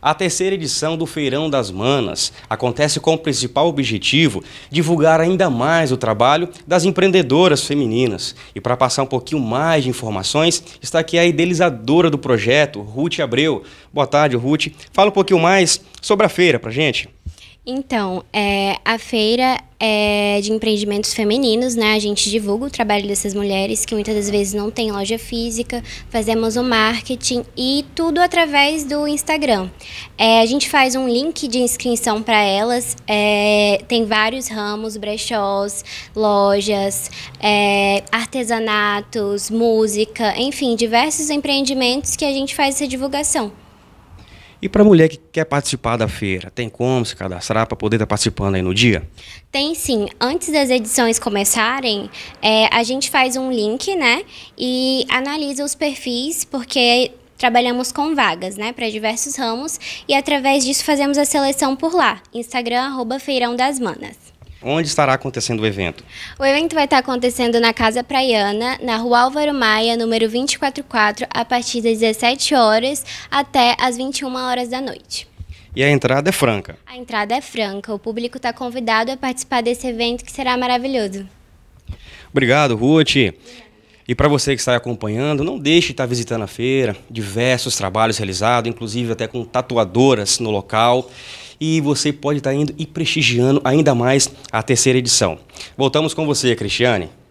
A terceira edição do Feirão das Manas acontece com o principal objetivo divulgar ainda mais o trabalho das empreendedoras femininas. E para passar um pouquinho mais de informações, está aqui a idealizadora do projeto, Ruth Abreu. Boa tarde, Ruth. Fala um pouquinho mais sobre a feira para gente. Então, é, a feira é de empreendimentos femininos, né? A gente divulga o trabalho dessas mulheres que muitas das vezes não tem loja física, fazemos o marketing e tudo através do Instagram. É, a gente faz um link de inscrição para elas, é, tem vários ramos, brechós, lojas, é, artesanatos, música, enfim, diversos empreendimentos que a gente faz essa divulgação. E para a mulher que quer participar da feira, tem como se cadastrar para poder estar tá participando aí no dia? Tem sim. Antes das edições começarem, é, a gente faz um link, né? E analisa os perfis, porque trabalhamos com vagas, né, para diversos ramos e através disso fazemos a seleção por lá, Instagram arroba Feirão das Manas. Onde estará acontecendo o evento? O evento vai estar acontecendo na Casa Praiana, na Rua Álvaro Maia, número 244, a partir das 17 horas até as 21 horas da noite. E a entrada é franca? A entrada é franca. O público está convidado a participar desse evento que será maravilhoso. Obrigado, Ruth. E para você que está acompanhando, não deixe de estar visitando a feira, diversos trabalhos realizados, inclusive até com tatuadoras no local e você pode estar tá indo e prestigiando ainda mais a terceira edição. Voltamos com você, Cristiane.